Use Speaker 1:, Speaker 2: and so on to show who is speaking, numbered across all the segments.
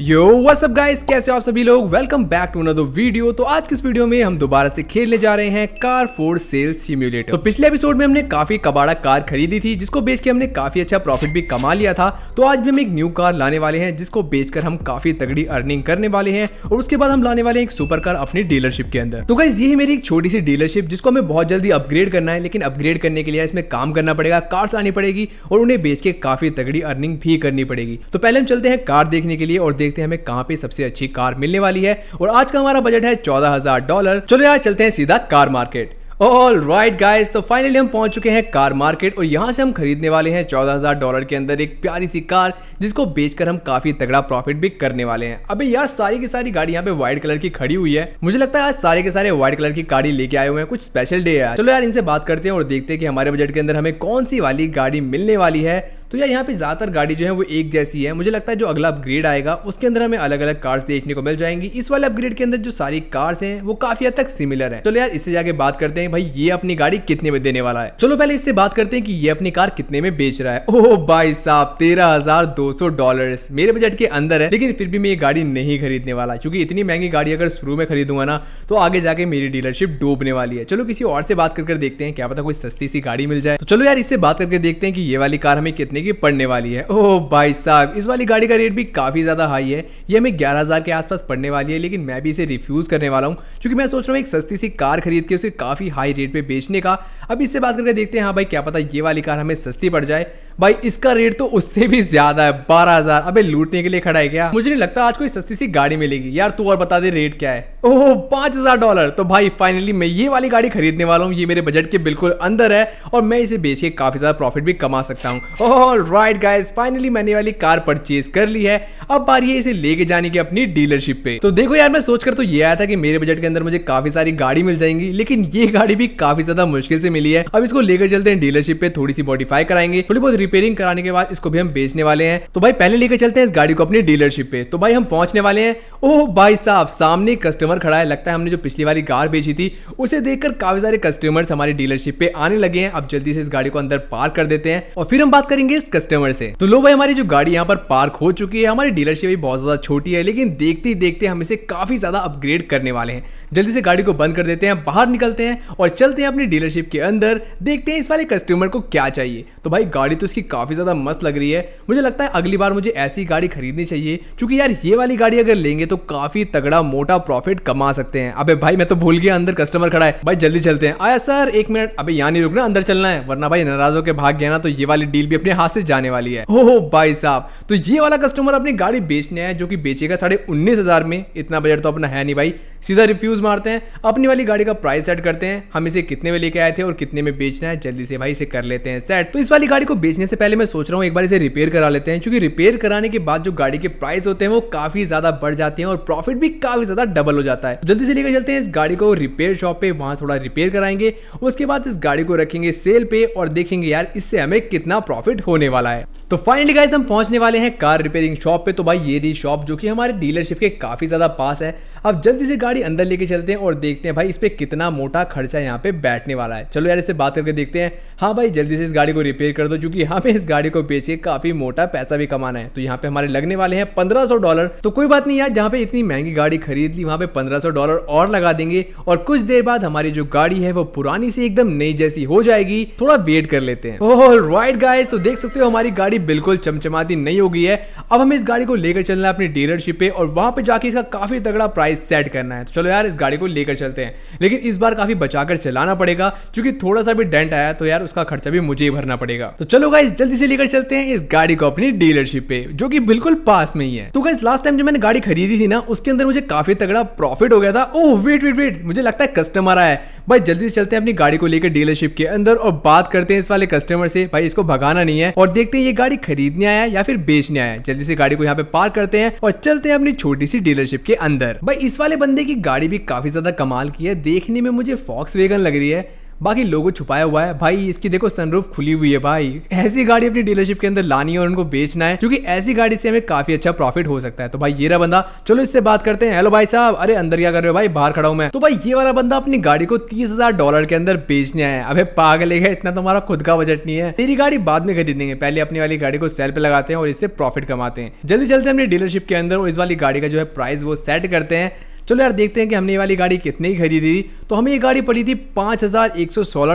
Speaker 1: यो WhatsApp guys कैसे हो आप सभी लोग welcome back to another video तो आज किस वीडियो में हम दोबारा से खेलने जा रहे हैं कार फोर सेल सिम्युलेटर तो पिछले एपिसोड में हमने काफी कबाड़ा कार खरीदी थी जिसको बेच के हमने काफी अच्छा प्रॉफिट भी कमा लिया था तो आज भी हम एक न्यू कार लाने वाले हैं जिसको बेचकर हम काफी तगड़ी अर्निंग करने वाले हैं और उसके बाद हम लाने वाले हैं एक सुपर कार अपनी डीलरशिप के अंदर तो गाइज ये मेरी एक छोटी सी डीलरशिप जिसको हमें बहुत जल्दी अपग्रेड करना है लेकिन अपग्रेड करने के लिए इसमें काम करना पड़ेगा कार्स लानी पड़ेगी और उन्हें बेच के काफी तगड़ी अर्निंग भी करनी पड़ेगी तो पहले हम चलते हैं कार देखने के लिए और देखते हैं हमें कहाँ पे सबसे अच्छी कार मिलने वाली है और आज का हमारा बजट है चौदह डॉलर चलो यार चलते हैं सीधा car market all right guys तो फाइनली हम पहुंच चुके हैं कार मार्केट और यहां से हम खरीदने वाले हैं 14000 डॉलर के अंदर एक प्यारी सी कार जिसको बेचकर हम काफी तगड़ा प्रॉफिट भी करने वाले हैं अबे यार सारी की सारी गाड़ी यहां पे व्हाइट कलर की खड़ी हुई है मुझे लगता है आज सारे के सारे व्हाइट कलर की गाड़ी लेके आए हुए हैं कुछ स्पेशल डे है चलो यार इनसे बात करते हैं और देखते हैं कि हमारे बजट के अंदर हमें कौन सी वाली गाड़ी मिलने वाली है तो यार यहाँ पे ज़्यादातर गाड़ी जो है वो एक जैसी है मुझे लगता है जो अगला अपग्रेड आएगा उसके अंदर हमें अलग अलग कार्स देखने को मिल जाएंगी इस वाले अपग्रेड के अंदर जो सारी कार्स हैं वो काफी हद तक सिमिलर है चलो यार इससे जाके बात करते हैं भाई ये अपनी गाड़ी कितने में देने वाला है चलो पहले इससे बात करते हैं कि ये अपनी कार कितने में बेच रहा है ओह भाई साहब तेरह हजार दो सौ डॉलर मेरे बजट के अंदर है लेकिन फिर भी मैं ये गाड़ी नहीं खरीदने वाला क्योंकि इतनी महंगी गाड़ी अगर शुरू में खरीदूंगा ना तो आगे जाके मेरी डीलरशिप डूबने वाली है चलो किसी और से बात करके देखते हैं क्या पता कोई सस्ती सी गाड़ी मिल जाए तो चलो यार इससे बात करके देखते हैं कि ये वाली कार हमें कितने अपने की पड़ने वाली है ओह भाई साहब इस वाली गाड़ी का रेट भी काफ़ी ज़्यादा हाई है ये हमें ग्यारह हज़ार के आसपास पड़ने वाली है लेकिन मैं भी इसे रिफ्यूज़ करने वाला हूँ क्योंकि मैं सोच रहा हूँ एक सस्ती सी कार खरीद के उसे काफ़ी हाई रेट पर बेचने का अब इससे बात करके देखते हैं हाँ भाई क्या पता ये वाली कार हमें सस्ती पड़ जाए भाई इसका रेट तो उससे भी ज्यादा है बारह हजार अबे लूटने के लिए खड़ा है क्या मुझे नहीं लगता आज कोई सस्ती सी गाड़ी मिलेगी यार तू और बता दे रेट क्या है ओह पांच हजार डॉलर तो भाई फाइनली मैं ये वाली गाड़ी खरीदने वाला हूँ ये मेरे बजट के बिल्कुल अंदर है और मैं इसे बेच के काफी ज्यादा प्रॉफिट भी कमा सकता हूँ राइट गाइज फाइनली मैंने वाली कार परचेज कर ली है अब बारी है इसे लेके जाने की अपनी डीलरशिप पे तो देखो यार मैं सोचकर तो ये आया था कि मेरे बजट के अंदर मुझे काफी सारी गाड़ी मिल जाएंगी लेकिन ये गाड़ी भी काफी ज्यादा मुश्किल से मिली है अब इसको लेकर चलते हैं डीलरशिप पे थोड़ी सी मॉडिफाई कराएंगे थोड़ी बहुत रिपेयरिंग कराने के बाद इसको भी हम बेचने वाले हैं तो भाई पहले लेकर चलते हैं इस गाड़ी को अपनी डीलरशिप पे तो भाई हम पहुंचने वाले हैं ओह भाई साहब सामने कस्टमर खड़ा है लगता है हमने जो पिछली बारी कार बेची थी उसे देखकर काफी सारे कस्टमर्स हमारी डीलरशिप पे आने लगे हैं अब जल्दी से इस गाड़ी को अंदर पार्क कर देते हैं और फिर हम बात करेंगे इस कस्टमर से तो लो भाई हमारी जो गाड़ी यहाँ पर पार्क हो चुकी है हमारी डीलरशिप भी बहुत ज़्यादा छोटी है लेकिन देखते ही देखते हम इसे काफ़ी ज़्यादा अपग्रेड करने वाले हैं जल्दी से गाड़ी को बंद कर देते हैं बाहर निकलते हैं और चलते हैं अपनी डीलरशिप के अंदर देखते हैं इस वाले कस्टमर को क्या चाहिए तो भाई गाड़ी तो इसकी काफ़ी ज़्यादा मस्त लग रही है मुझे लगता है अगली बार मुझे ऐसी गाड़ी खरीदनी चाहिए क्योंकि यार ये वाली गाड़ी अगर लेंगे तो काफ़ी तगड़ा मोटा प्रॉफिट कमा सकते हैं अबे भाई मैं तो भूल गया अंदर कस्टमर खड़ा है भाई जल्दी चलते हैं आया सर एक मिनट अबे यहाँ नहीं रुकना अंदर चलना है वरना भाई नाराज़ों के भाग गया ना तो ये वाली डील भी अपने हाथ से जाने वाली है हो भाई साहब तो ये वाला कस्टमर अपनी गाड़ी बेचने आया जो कि बेचेगा साढ़े उन्नीस हज़ार में इतना बजट तो अपना है नहीं भाई सीधा रिफ्यूज़ मारते हैं अपनी वाली गाड़ी का प्राइस सेट करते हैं हम इसे कितने में लेके आए थे और कितने में बेचना है जल्दी से भाई इसे कर लेते हैं सेट तो इस वाली गाड़ी को बेचने से पहले मैं सोच रहा हूँ एक बार इसे रिपेयर करा लेते हैं क्योंकि रिपेयर कराने के बाद जो गाड़ी के प्राइस होते हैं वो काफ़ी ज़्यादा बढ़ जाते हैं और प्रॉफिट भी काफ़ी ज़्यादा डबल हो जाता है जल्दी से लेकर चलते हैं इस गाड़ी को रिपेयर शॉप पे वहाँ थोड़ा रिपेयर कराएंगे उसके बाद इस गाड़ी को रखेंगे सेल पे और देखेंगे यार इससे हमें कितना प्रॉफिट होने वाला है तो फाइनली गाइस हम पहुंचने वाले हैं कार रिपेयरिंग शॉप पे तो भाई ये रही शॉप जो कि हमारे डीलरशिप के काफ़ी ज़्यादा पास है अब जल्दी से गाड़ी अंदर लेके चलते हैं और देखते हैं भाई इस पर कितना मोटा खर्चा यहाँ पे बैठने वाला है चलो यार इसे बात करके देखते हैं हाँ भाई जल्दी से इस गाड़ी को रिपेयर कर दो क्योंकि पे इस गाड़ी को बेच के काफ़ी मोटा पैसा भी कमाना है तो यहाँ पे हमारे लगने वाले हैं पंद्रह डॉलर तो कोई बात नहीं यार जहाँ पे इतनी महंगी गाड़ी खरीद ली वहाँ पे पंद्रह डॉलर और लगा देंगे और कुछ देर बाद हमारी जो गाड़ी है वो पुरानी से एकदम नई जैसी हो जाएगी थोड़ा वेट कर लेते हैं ओह राइट गाइज तो देख सकते हो हमारी गाड़ी बिल्कुल चमचमाती नहीं हो गई है अब हमें इस गाड़ी को लेकर चलना है अपनी डीलरशिप पे और वहाँ पे जाके इसका काफी तगड़ा प्राइस प्राइस सेट करना है तो चलो यार इस गाड़ी को लेकर चलते हैं लेकिन इस बार काफ़ी बचाकर चलाना पड़ेगा क्योंकि थोड़ा सा भी डेंट आया तो यार उसका खर्चा भी मुझे ही भरना पड़ेगा तो चलो गाइस जल्दी से लेकर चलते हैं इस गाड़ी को अपनी डीलरशिप पे जो की बिल्कुल पास में ही है तो गाइस लास्ट टाइम जो मैंने गाड़ी खरीदी थी ना उसके अंदर मुझे काफी तगड़ा प्रॉफिट हो गया था ओह वेट वेट वेट मुझे लगता है कस्टमर आया है भाई जल्दी से चलते हैं अपनी गाड़ी को लेकर डीलरशिप के अंदर और बात करते हैं इस वाले कस्टमर से भाई इसको भगाना नहीं है और देखते हैं ये गाड़ी खरीदने आया है या फिर बेचने आया है जल्दी से गाड़ी को यहाँ पे पार्क करते हैं और चलते हैं अपनी छोटी सी डीलरशिप के अंदर भाई इस वाले बंदे की गाड़ी भी काफी ज्यादा कमाल की है देखने में मुझे फॉक्स वेगन लग रही है बाकी लोगो छुपाया हुआ है भाई इसकी देखो सनरूफ खुली हुई है भाई ऐसी गाड़ी अपनी डीलरशिप के अंदर लानी है और उनको बेचना है क्योंकि ऐसी गाड़ी से हमें काफी अच्छा प्रॉफिट हो सकता है तो भाई ये रहा बंदा चलो इससे बात करते हैं हेलो भाई साहब अरे अंदर क्या कर रहे हो भाई बाहर खड़ा हूं मैं तो भाई ये वाला बंदा अपनी गाड़ी को तीस हजार डॉलर के अंदर बेचने आया अभी पागल है इतना तुम्हारा तो खुद का बजट नहीं है तेरी गाड़ी बाद में खरीदेंगे पहले अपनी वाली गाड़ी को सेल पे लगाते हैं और इससे प्रॉफिट कमाते हैं जल्दी चलते अपनी डीलरशिप के अंदर और इस वाली गाड़ी का जो है प्राइस वो सेट करते हैं चलो यार देखते हैं कि हमने ये वाली गाड़ी कितने की खरीदी थी तो हमें ये गाड़ी पड़ी थी पाँच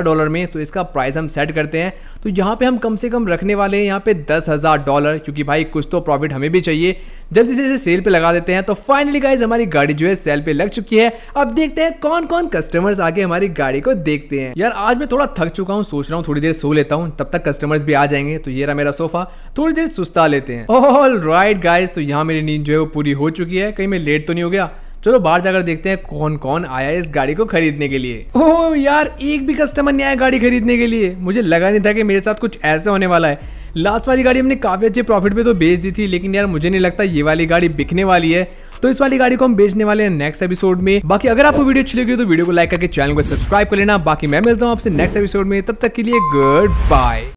Speaker 1: डॉलर में तो इसका प्राइस हम सेट करते हैं तो यहाँ पे हम कम से कम रखने वाले हैं यहाँ पे दस हज़ार डॉलर क्योंकि भाई कुछ तो प्रॉफिट हमें भी चाहिए जल्दी से इसे सेल पे लगा देते हैं तो फाइनली गाइज हमारी गाड़ी जो है सेल पे लग चुकी है अब देखते हैं कौन कौन कस्टमर्स आके हमारी गाड़ी को देखते हैं यार आज मैं थोड़ा थक चुका हूँ सोच रहा हूँ थोड़ी देर सो लेता हूँ तब तक कस्टमर्स भी आ जाएंगे तो ये रहा मेरा सोफा थोड़ी देर सुस्ता लेते हैं ऑल राइट गाइज तो यहाँ मेरी नींद जो है वो पूरी हो चुकी है कहीं मैं लेट तो नहीं हो गया चलो बाहर जाकर देखते हैं कौन कौन आया इस गाड़ी को खरीदने के लिए ओ यार एक भी कस्टमर नहीं आया गाड़ी खरीदने के लिए मुझे लगा नहीं था कि मेरे साथ कुछ ऐसा होने वाला है लास्ट वाली गाड़ी हमने काफ़ी अच्छे प्रॉफिट पे तो बेच दी थी लेकिन यार मुझे नहीं लगता ये वाली गाड़ी बिकने वाली है तो इस वाली गाड़ी को हम बेचने वाले हैं नेक्स्ट एपिसोड में बाकी अगर आपको वीडियो अच्छी लगी तो वीडियो को लाइक करके चैनल को सब्सक्राइब कर लेना बाकी मैं मिलता हूँ आपसे नेक्स्ट एपिसोड में तब तक के लिए गुड बाय